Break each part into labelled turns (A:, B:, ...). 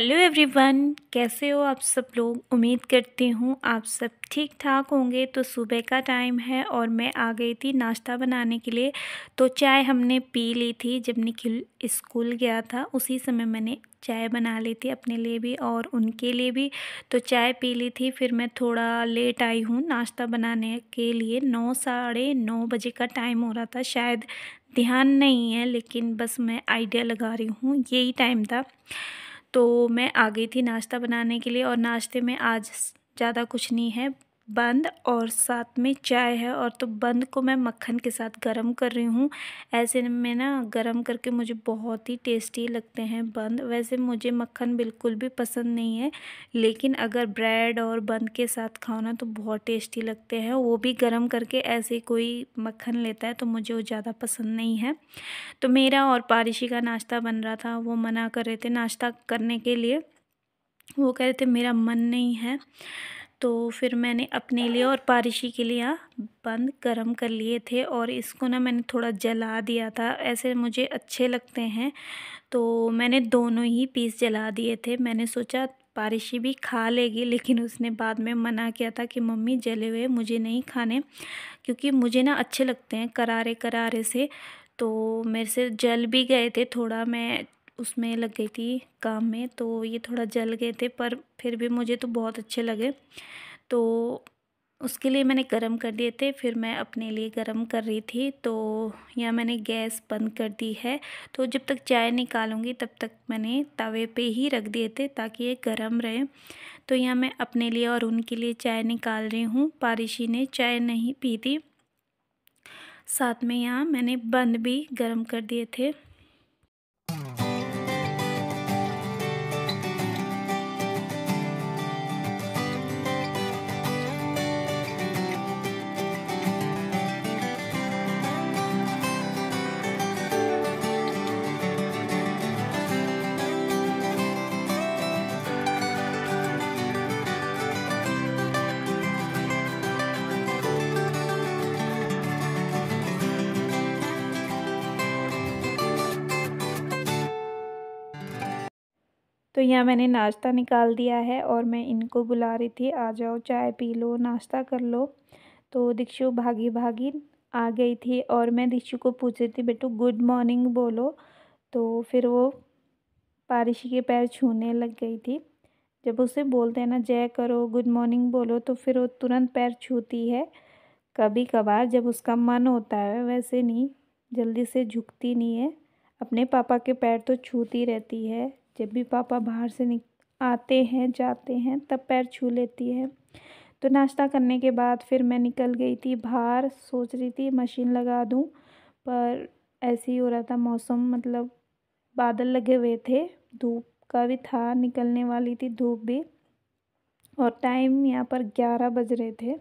A: hello everyone कैसे हो आप सब लोग उम्मीद करती हूँ आप सब ठीक ठाक होंगे तो सुबह का टाइम है और मैं आ गई थी नाश्ता बनाने के लिए तो चाय हमने पी ली थी जब निखिल स्कूल गया था उसी समय मैंने चाय बना ली थी अपने लिए भी और उनके लिए भी तो चाय पी ली थी फिर मैं थोड़ा लेट आई हूँ नाश्ता बनाने के लिए नौ साढ़े नौ बजे का टाइम हो रहा था शायद ध्यान नहीं है लेकिन बस मैं आइडिया लगा रही हूँ यही टाइम था तो मैं आ गई थी नाश्ता बनाने के लिए और नाश्ते में आज ज़्यादा कुछ नहीं है बंद और साथ में चाय है और तो बंद को मैं मक्खन के साथ गरम कर रही हूँ ऐसे में ना गरम करके मुझे बहुत ही टेस्टी लगते हैं बंद वैसे मुझे मक्खन बिल्कुल भी पसंद नहीं है लेकिन अगर ब्रेड और बंद के साथ खाओ ना तो बहुत टेस्टी लगते हैं वो भी गर्म करके ऐसे कोई मक्खन लेता है तो मुझे वो ज़्यादा पसंद नहीं है तो मेरा और पारिशी का नाश्ता बन रहा था वो मना कर रहे थे नाश्ता करने के लिए वो कह रहे थे मेरा मन नहीं है तो फिर मैंने अपने लिए और पारिशी के लिए बंद गरम कर लिए थे और इसको ना मैंने थोड़ा जला दिया था ऐसे मुझे अच्छे लगते हैं तो मैंने दोनों ही पीस जला दिए थे मैंने सोचा पारिशी भी खा लेगी लेकिन उसने बाद में मना किया था कि मम्मी जले हुए मुझे नहीं खाने क्योंकि मुझे ना अच्छे लगते हैं करारे करारे से तो मेरे से जल भी गए थे थोड़ा मैं उसमें लग गई थी काम में तो ये थोड़ा जल गए थे पर फिर भी मुझे तो बहुत अच्छे लगे तो उसके लिए मैंने गरम कर दिए थे फिर मैं अपने लिए गरम कर रही थी तो यहाँ मैंने गैस बंद कर दी है तो जब तक चाय निकालूंगी तब तक मैंने तवे पे ही रख दिए थे ताकि ये गरम रहे तो यहाँ मैं अपने लिए और उनके लिए चाय निकाल रही हूँ पारिशी ने चाय नहीं पी थी साथ में यहाँ मैंने बंद भी गरम कर दिए थे तो यहाँ मैंने नाश्ता निकाल दिया है और मैं इनको बुला रही थी आ जाओ चाय पी लो नाश्ता कर लो तो दीक्षु भागी भागी आ गई थी और मैं दीक्षु को पूछ रही थी बेटू गुड मॉर्निंग बोलो तो फिर वो पारिश के पैर छूने लग गई थी जब उसे बोलते हैं ना जय करो गुड मॉर्निंग बोलो तो फिर वो तुरंत पैर छूती है कभी कभार जब उसका मन होता है वैसे नहीं जल्दी से झुकती नहीं है अपने पापा के पैर तो छूती रहती है जब भी पापा बाहर से निक आते हैं जाते हैं तब पैर छू लेती है तो नाश्ता करने के बाद फिर मैं निकल गई थी बाहर सोच रही थी मशीन लगा दूं पर ऐसे ही हो रहा था मौसम मतलब बादल लगे हुए थे धूप का भी था निकलने वाली थी धूप भी और टाइम यहाँ पर ग्यारह बज रहे थे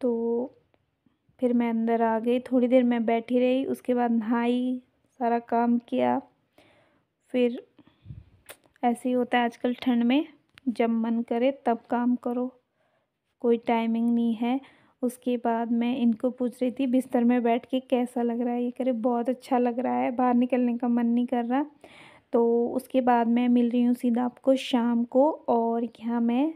A: तो फिर मैं अंदर आ गई थोड़ी देर मैं बैठी रही उसके बाद नहाई सारा काम किया फिर ऐसे ही होता है आजकल ठंड में जब मन करे तब काम करो कोई टाइमिंग नहीं है उसके बाद मैं इनको पूछ रही थी बिस्तर में बैठ के कैसा लग रहा है ये करे बहुत अच्छा लग रहा है बाहर निकलने का मन नहीं कर रहा तो उसके बाद मैं मिल रही हूँ सीधा आपको शाम को और यहाँ मैं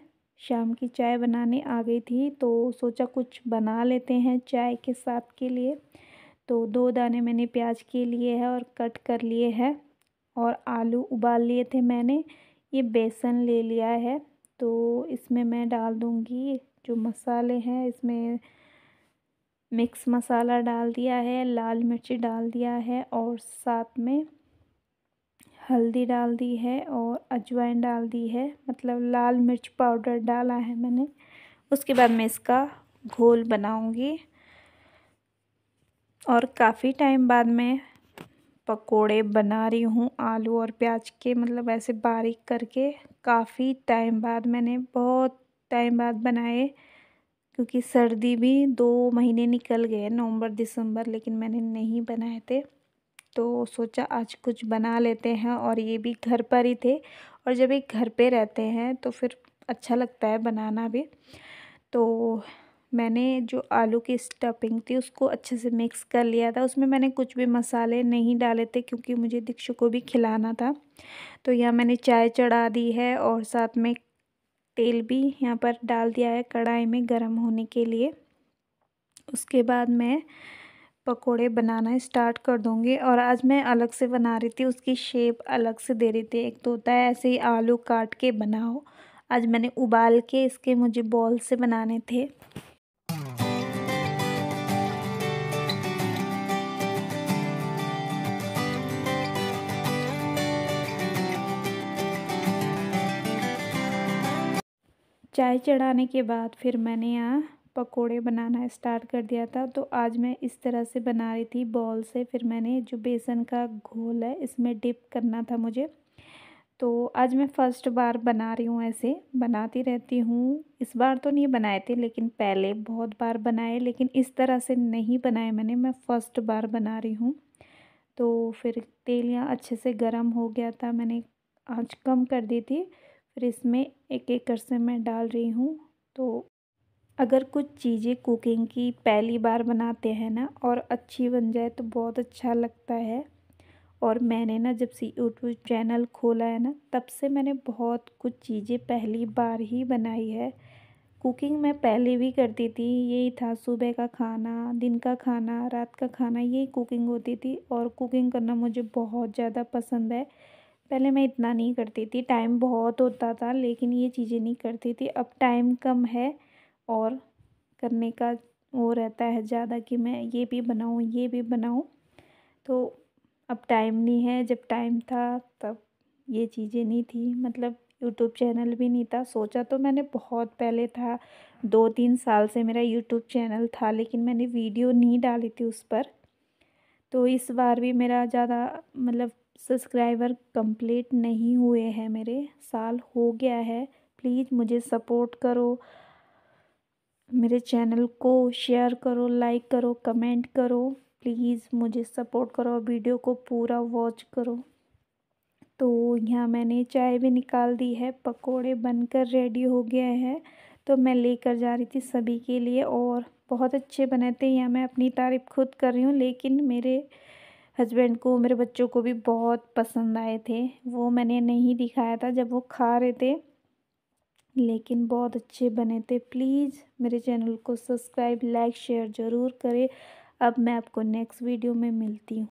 A: शाम की चाय बनाने आ गई थी तो सोचा कुछ बना लेते हैं चाय के साथ के लिए तो दो दाने मैंने प्याज के लिए है और कट कर लिए है और आलू उबाल लिए थे मैंने ये बेसन ले लिया है तो इसमें मैं डाल दूँगी जो मसाले हैं इसमें मिक्स मसाला डाल दिया है लाल मिर्ची डाल दिया है और साथ में हल्दी डाल दी है और अजवाइन डाल दी है मतलब लाल मिर्च पाउडर डाला है मैंने उसके बाद मैं इसका घोल बनाऊंगी और काफ़ी टाइम बाद मैं पकोड़े बना रही हूँ आलू और प्याज के मतलब ऐसे बारीक करके काफ़ी टाइम बाद मैंने बहुत टाइम बाद बनाए क्योंकि सर्दी भी दो महीने निकल गए नवंबर दिसंबर लेकिन मैंने नहीं बनाए थे तो सोचा आज कुछ बना लेते हैं और ये भी घर पर ही थे और जब ये घर पे रहते हैं तो फिर अच्छा लगता है बनाना भी तो मैंने जो आलू की स्टफिंग थी उसको अच्छे से मिक्स कर लिया था उसमें मैंने कुछ भी मसाले नहीं डाले थे क्योंकि मुझे दीक्षु को भी खिलाना था तो यहाँ मैंने चाय चढ़ा दी है और साथ में तेल भी यहाँ पर डाल दिया है कढ़ाई में गर्म होने के लिए उसके बाद मैं पकोड़े बनाना स्टार्ट कर दूँगी और आज मैं अलग से बना रही थी उसकी शेप अलग से दे रही थी एक तो होता है ऐसे ही आलू काट के बनाओ आज मैंने उबाल के इसके मुझे बॉल से बनाने थे चाय चढ़ाने के बाद फिर मैंने यहाँ पकोड़े बनाना स्टार्ट कर दिया था तो आज मैं इस तरह से बना रही थी बॉल से फिर मैंने जो बेसन का घोल है इसमें डिप करना था मुझे तो आज मैं फ़र्स्ट बार बना रही हूँ ऐसे बनाती रहती हूँ इस बार तो नहीं बनाए थे लेकिन पहले बहुत बार बनाए लेकिन इस तरह से नहीं बनाए मैंने मैं फ़र्स्ट बार बना रही हूँ तो फिर तेल यहाँ अच्छे से गर्म हो गया था मैंने आँच कम कर दी थी फिर इसमें एक एक कर से मैं डाल रही हूँ तो अगर कुछ चीज़ें कुकिंग की पहली बार बनाते हैं ना और अच्छी बन जाए तो बहुत अच्छा लगता है और मैंने ना जब से यूट्यूब चैनल खोला है ना तब से मैंने बहुत कुछ चीज़ें पहली बार ही बनाई है कुकिंग मैं पहले भी करती थी यही था सुबह का खाना दिन का खाना रात का खाना यही कुकिंग होती थी और कुकिंग करना मुझे बहुत ज़्यादा पसंद है पहले मैं इतना नहीं करती थी टाइम बहुत होता था लेकिन ये चीज़ें नहीं करती थी अब टाइम कम है और करने का वो रहता है ज़्यादा कि मैं ये भी बनाऊँ ये भी बनाऊँ तो अब टाइम नहीं है जब टाइम था तब ये चीज़ें नहीं थी मतलब यूट्यूब चैनल भी नहीं था सोचा तो मैंने बहुत पहले था दो तीन साल से मेरा यूट्यूब चैनल था लेकिन मैंने वीडियो नहीं डाली थी उस पर तो इस बार भी मेरा ज़्यादा मतलब सब्सक्राइबर कंप्लीट नहीं हुए हैं मेरे साल हो गया है प्लीज़ मुझे सपोर्ट करो मेरे चैनल को शेयर करो लाइक करो कमेंट करो प्लीज़ मुझे सपोर्ट करो वीडियो को पूरा वॉच करो तो यहाँ मैंने चाय भी निकाल दी है पकोड़े बनकर रेडी हो गया है तो मैं लेकर जा रही थी सभी के लिए और बहुत अच्छे बने थे या मैं अपनी तारीफ़ खुद कर रही हूँ लेकिन मेरे हस्बैंड को मेरे बच्चों को भी बहुत पसंद आए थे वो मैंने नहीं दिखाया था जब वो खा रहे थे लेकिन बहुत अच्छे बने थे प्लीज़ मेरे चैनल को सब्सक्राइब लाइक शेयर ज़रूर करें अब मैं आपको नेक्स्ट वीडियो में मिलती हूँ